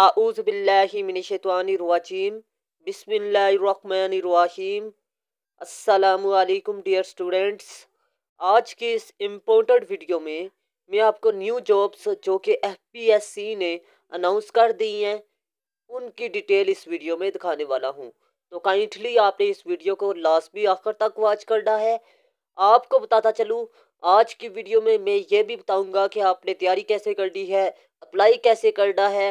आऊज़बिल्लिमिनशवानवाजीम बिसमीम असलकम dear students आज की इस इम्पोर्टेंट वीडियो में मैं आपको न्यू जॉब्स जो कि सी ने अनाउंस कर दी हैं उनकी डिटेल इस वीडियो में दिखाने वाला हूँ तो काइंडली आपने इस वीडियो को लास्ट भी आखिर तक वॉच करना है आपको बताता चलूँ आज की वीडियो में मैं ये भी बताऊंगा कि आपने तैयारी कैसे कर दी है अप्लाई कैसे करना है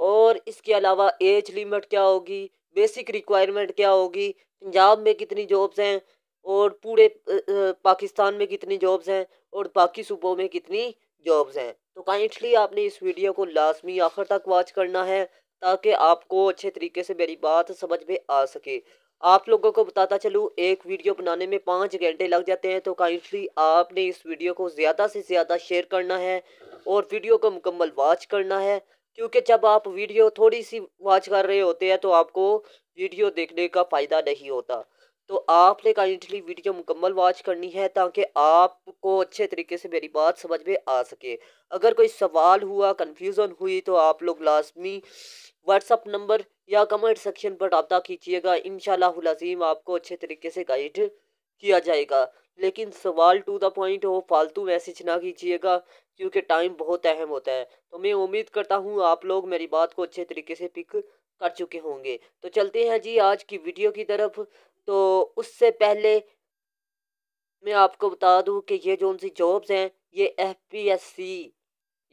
और इसके अलावा एज लिमिट क्या होगी बेसिक रिक्वायरमेंट क्या होगी पंजाब में कितनी जॉब्स हैं और पूरे पाकिस्तान में कितनी जॉब्स हैं और बाकी सूबों में कितनी जॉब्स हैं तो काइंडली आपने इस वीडियो को लाजमी आखिर तक वॉच करना है ताकि आपको अच्छे तरीके से मेरी बात समझ में आ सके आप लोगों को बताता चलूँ एक वीडियो बनाने में पाँच घंटे लग जाते हैं तो काइंडली आपने इस वीडियो को ज़्यादा से ज़्यादा शेयर करना है और वीडियो को मुकम्मल वॉच करना है क्योंकि जब आप वीडियो थोड़ी सी वॉच कर रहे होते हैं तो आपको वीडियो देखने का फ़ायदा नहीं होता तो आपने काइंडली वीडियो मुकम्मल वॉच करनी है ताकि आपको अच्छे तरीके से मेरी बात समझ में आ सके अगर कोई सवाल हुआ कन्फ्यूज़न हुई तो आप लोग लाजमी व्हाट्सअप नंबर या कमेंट सेक्शन पर रबा कीजिएगा इन शजीम आपको अच्छे तरीके से गाइड किया जाएगा लेकिन सवाल टू द पॉइंट हो फालतू मैसेज ना कीजिएगा क्योंकि टाइम बहुत अहम होता है तो मैं उम्मीद करता हूँ आप लोग मेरी बात को अच्छे तरीके से पिक कर चुके होंगे तो चलते हैं जी आज की वीडियो की तरफ तो उससे पहले मैं आपको बता दूँ कि ये जो उनसी जॉब्स हैं ये एफ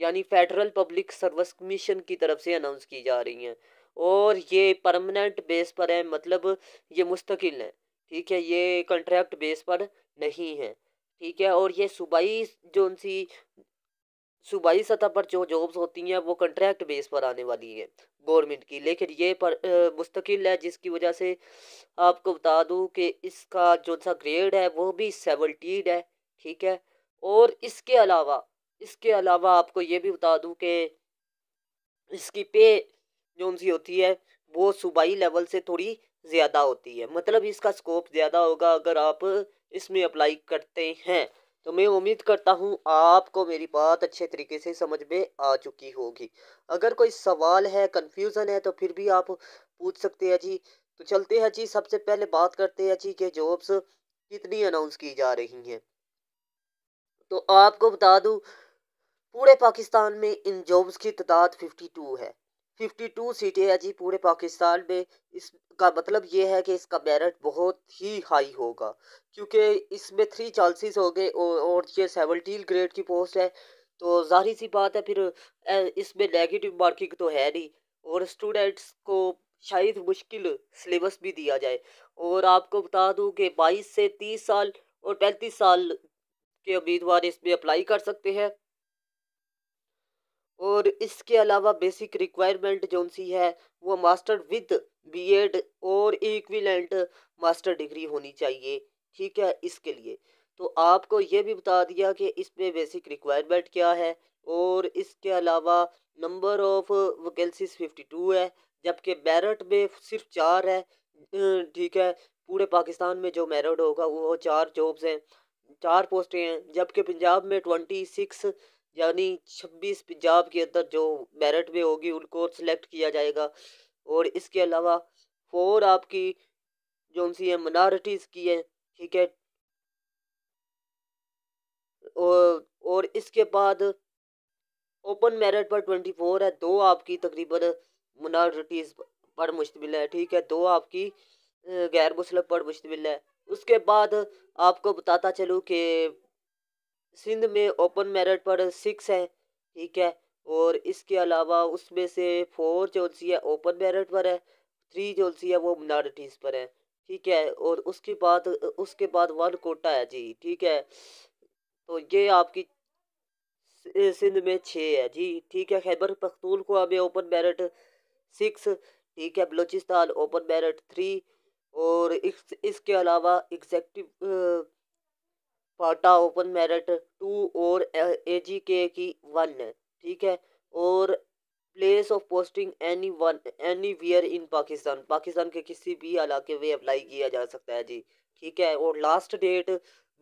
यानी फेडरल पब्लिक सर्विस कमीशन की तरफ से अनाउंस की जा रही हैं और ये परमानेंट बेस पर है मतलब ये मुस्तकिल हैं ठीक है ये कंट्रैक्ट बेस पर नहीं है ठीक है और ये सूबाई जो उनसी सूबाई सतह पर जो जॉब्स होती हैं वो कंट्रैक्ट बेस पर आने वाली हैं गवर्नमेंट की लेकिन ये पर मुस्तकिल है जिसकी वजह से आपको बता दूं कि इसका जो सा ग्रेड है वो भी सेवल्टीड है ठीक है और इसके अलावा इसके अलावा आपको ये भी बता दूं कि इसकी पे जो सी होती है वो सूबाई लेवल से थोड़ी ज़्यादा होती है मतलब इसका स्कोप ज़्यादा होगा अगर आप इसमें अप्लाई करते हैं तो मैं उम्मीद करता हूँ आपको मेरी बात अच्छे तरीके से समझ में आ चुकी होगी अगर कोई सवाल है कन्फ्यूज़न है तो फिर भी आप पूछ सकते हैं जी तो चलते हैं जी सबसे पहले बात करते हैं जी कि जॉब्स कितनी अनाउंस की जा रही हैं तो आपको बता दूँ पूरे पाकिस्तान में इन जॉब्स की तादाद 52 है फिफ्टी टू सीटें हैं जी पूरे पाकिस्तान में इसका मतलब ये है कि इसका मेरिट बहुत ही हाई होगा क्योंकि इसमें थ्री चांसेस हो गए और ये सेवनटीन ग्रेड की पोस्ट है तो जाहिर सी बात है फिर इसमें नेगेटिव मार्किंग तो है नहीं और स्टूडेंट्स को शायद मुश्किल सिलेबस भी दिया जाए और आपको बता दूं कि 22 से 30 साल और 35 साल के उम्मीदवार इसमें अप्लाई कर सकते हैं और इसके अलावा बेसिक रिक्वायरमेंट जो सी है वो मास्टर विद बीएड और इक्विलेंट मास्टर डिग्री होनी चाहिए ठीक है इसके लिए तो आपको ये भी बता दिया कि इसमें बेसिक रिक्वायरमेंट क्या है और इसके अलावा नंबर ऑफ वैकेंसीज टू है जबकि मेरठ में सिर्फ चार है ठीक है पूरे पाकिस्तान में जो मेरठ होगा वो चार जॉब्स हैं चार पोस्टें हैं जबकि पंजाब में ट्वेंटी सिक्स यानी 26 पंजाब के अंदर जो मेरिट में होगी उनको सिलेक्ट किया जाएगा और इसके अलावा फोर आपकी जो सी है मनारटीज़ की है ठीक है और, और इसके बाद ओपन मेरिट पर ट्वेंटी फोर है दो आपकी तकरीबन मनारटीज़ पर मुश्तमिल है ठीक है दो आपकी गैर मुस्लिम पर मुश्तमिल है उसके बाद आपको बताता चलूँ कि सिंध में ओपन मेरिट पर सिक्स है ठीक है और इसके अलावा उसमें से फोर जो सी है ओपन मेरिट पर है थ्री जो सी है वो मिनार्टीज पर है ठीक है और उसके बाद उसके बाद वन कोटा है जी ठीक है तो ये आपकी सिंध में छः है जी ठीक है खैबर पख्तूनख्वा में ओपन मेरिट सिक्स ठीक है बलूचिस्तान ओपन मेरिट थ्री और इस, इसके अलावा एग्जेक्टिव पाटा ओपन मेरिट टू और ए जी के की वन है ठीक है और place of posting any one anywhere in Pakistan Pakistan के किसी भी इलाके में अप्लाई किया जा सकता है जी ठीक है और लास्ट डेट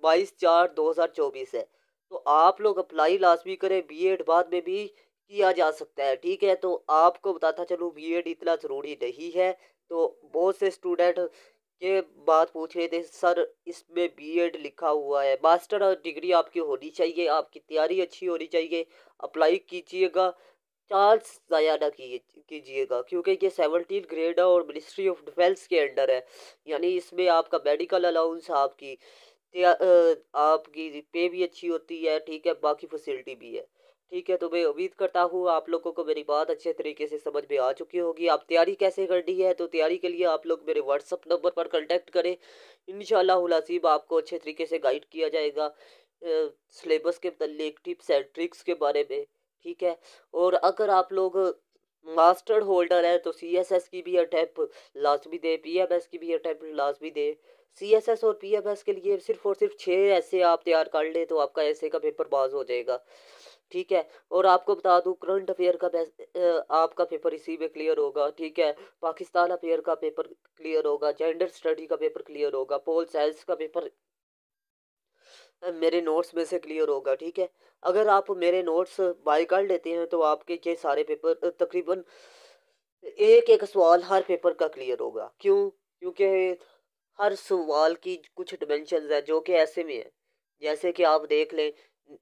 बाईस चार दो हज़ार चौबीस है तो आप लोग अप्लाई लाजमी करें बी एड बाद में भी किया जा सकता है ठीक है तो आपको बताता चलूँ बी एड इतना ज़रूरी नहीं है तो बहुत से स्टूडेंट के बात पूछ रहे थे सर इसमें बीएड लिखा हुआ है मास्टर और डिग्री आपकी होनी चाहिए आपकी तैयारी अच्छी होनी चाहिए अप्लाई कीजिएगा चांस ज़ाया ना कीजिएगा क्योंकि ये सेवनटीन ग्रेड है और मिनिस्ट्री ऑफ डिफेंस के अंडर है यानी इसमें आपका मेडिकल अलाउंस आपकी आपकी पे भी अच्छी होती है ठीक है बाकी फैसिलिटी भी है ठीक है तो मैं उम्मीद करता हूँ आप लोगों को मेरी बात अच्छे तरीके से समझ में आ चुकी होगी आप तैयारी कैसे करनी है तो तैयारी के लिए आप लोग मेरे व्हाट्सअप नंबर पर कॉन्टेक्ट करें इन शासीब आपको अच्छे तरीके से गाइड किया जाएगा सिलेबस के मतलब टिप्स एंड ट्रिक्स के बारे में ठीक है और अगर आप लोग मास्टर होल्डर है तो सी एस एस की भी अटैम्प लाजमी दे पी एम एस की भी अटैम्प लाजमी दे सी एस एस और पी एम एस के लिए सिर्फ और सिर्फ छः ऐसे आप तैयार कर लें तो आपका ऐसे का पेपर बाज हो जाएगा ठीक है और आपको बता दूं करंट अफेयर का आपका पेपर इसी में क्लियर होगा ठीक है पाकिस्तान अफेयर का पेपर क्लियर होगा जेंडर स्टडी का पेपर क्लियर होगा पोल साइंस का पेपर मेरे नोट्स में से क्लियर होगा ठीक है अगर आप मेरे नोट्स बाय कर लेते हैं तो आपके ये सारे पेपर तकरीबन एक एक सवाल हर पेपर का क्लियर होगा क्यों क्योंकि हर सवाल की कुछ डिमेंशन है जो कि ऐसे में है जैसे कि आप देख लें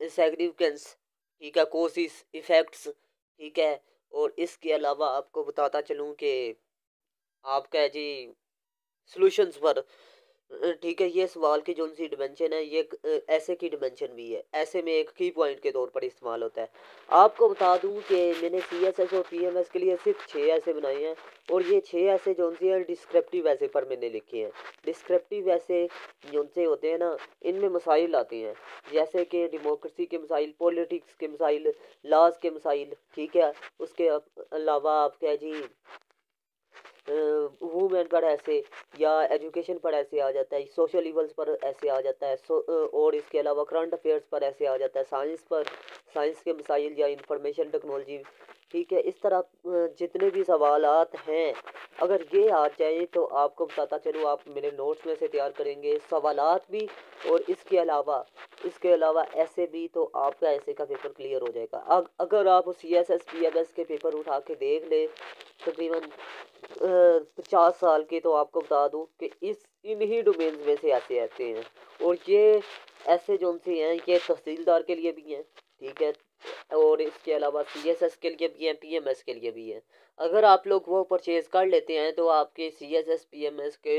सेग्निफिकेंस ठीक है कोसिस इफ़ेक्ट्स ठीक है और इसके अलावा आपको बताता चलूँ कि आपका जी सॉल्यूशंस पर ठीक है ये सवाल की जो सी डिमेंशन है ये ऐसे की डिमेंशन भी है ऐसे में एक की पॉइंट के तौर पर इस्तेमाल होता है आपको बता दूं कि मैंने सी एस एस और पी एम एस के लिए सिर्फ छः ऐसे बनाए हैं और ये छः ऐसे जो सी हैं डिस्क्रिप्टिव ऐसे पर मैंने लिखे हैं डिस्क्रिप्टिव ऐसे जो से होते हैं ना इनमें मसाइल आते हैं जैसे कि डेमोक्रेसी के मसाइल पॉलिटिक्स के मसाइल लॉज के मसाइल ठीक है उसके अलावा आपका जी वूमेन पर ऐसे या एजुकेशन पर ऐसे आ जाता है सोशल इवल्स पर ऐसे आ जाता है सो और इसके अलावा करंट अफेयर्स पर ऐसे आ जाता है साइंस पर साइंस के मसाइल या इंफॉर्मेशन टेक्नोलॉजी ठीक है इस तरह जितने भी सवाल हैं अगर ये आ जाए तो आपको बताता चलूँ आप मेरे नोट्स में से तैयार करेंगे सवाल भी और इसके अलावा इसके अलावा ऐसे भी तो आपका ऐसे का पेपर क्लियर हो जाएगा अग, अगर आप C S S P M S के पेपर उठा के देख ले तकरीबन पचास साल के तो आपको बता दूँ कि इस इन्हीं डोमेन्स में से ऐसे ऐसे हैं और ये ऐसे जो उनसे हैं ये तहसीलदार के लिए भी हैं ठीक है और इसके अलावा सी एस एस के लिए भी हैं पी एम एस के लिए भी हैं अगर आप लोग वो परचेज़ कर लेते हैं तो आपके C S S P M S के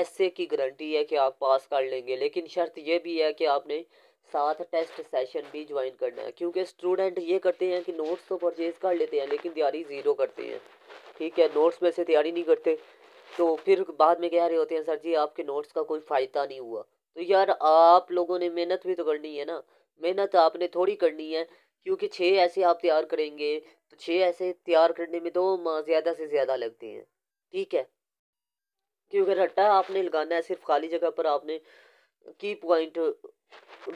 एस ए की गारंटी है कि आप पास कर लेंगे लेकिन शर्त यह भी है कि आपने साथ टेस्ट सेशन भी ज्वाइन करना है क्योंकि स्टूडेंट ये करते हैं कि नोट्स तो परचेज़ कर लेते हैं लेकिन तैयारी ज़ीरो करते हैं ठीक है नोट्स में से तैयारी नहीं करते तो फिर बाद में कह रहे होते हैं सर जी आपके नोट्स का कोई फ़ायदा नहीं हुआ तो यार आप लोगों ने मेहनत भी तो करनी है ना मेहनत आपने थोड़ी करनी है क्योंकि छः ऐसे आप तैयार करेंगे तो छः ऐसे तैयार करने में दो तो माह ज़्यादा से ज़्यादा लगते हैं ठीक है क्योंकि रट्टा आपने लगाना है सिर्फ खाली जगह पर आपने की पॉइंट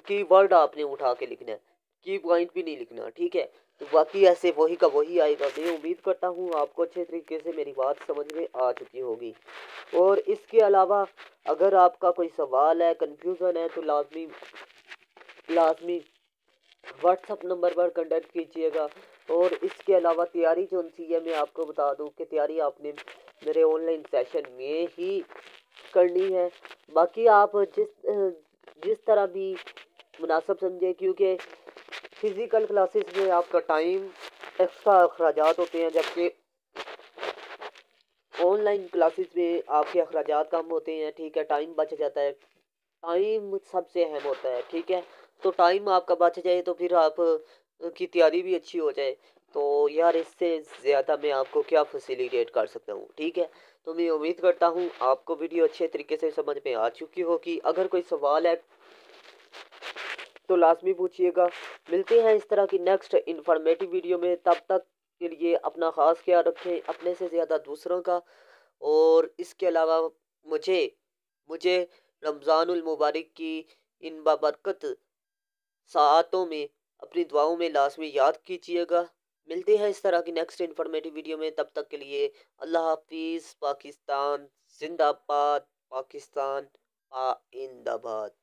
की वर्ड आपने उठा के लिखना है की पॉइंट भी नहीं लिखना ठीक है तो बाकी ऐसे वही का वही आएगा मैं उम्मीद करता हूँ आपको अच्छे तरीके से मेरी बात समझ में आ चुकी होगी और इसके अलावा अगर आपका कोई सवाल है कन्फ्यूज़न है तो लाजमी लाजमी व्हाट्सअप नंबर पर कंटेक्ट कीजिएगा और इसके अलावा तैयारी जो सी है मैं आपको बता दूँ कि तैयारी आपने मेरे ऑनलाइन सेशन में ही करनी है बाकी आप जिस जिस तरह भी मुनासब समझे क्योंकि फ़िज़िकल क्लासेस में आपका टाइम एक्स्ट्रा अखराज होते हैं जबकि ऑनलाइन क्लासेस में आपके अखराज कम होते हैं ठीक है टाइम बच जाता है टाइम सबसे अहम होता है ठीक है तो टाइम आपका बच जाए तो फिर आप की तैयारी भी अच्छी हो जाए तो यार इससे ज़्यादा मैं आपको क्या फैसिलिटेट कर सकता हूँ ठीक है तो मैं उम्मीद करता हूँ आपको वीडियो अच्छे तरीके से समझ में आ चुकी होगी अगर कोई सवाल है तो लाजमी पूछिएगा मिलते हैं इस तरह की नेक्स्ट इन्फॉर्मेटिव वीडियो में तब तक के लिए अपना ख़ास ख्याल रखें अपने से ज़्यादा दूसरों का और इसके अलावा मुझे मुझे रमज़ानमबारक की इन बाबरकत सातों में अपनी दुआओं में लाजमी याद कीजिएगा मिलते हैं इस तरह की नेक्स्ट इन्फॉर्मेटिव वीडियो में तब तक के लिए अल्लाह हाफिज़ पाकिस्तान जिंदाबाद पाकिस्तान आइंदाबाद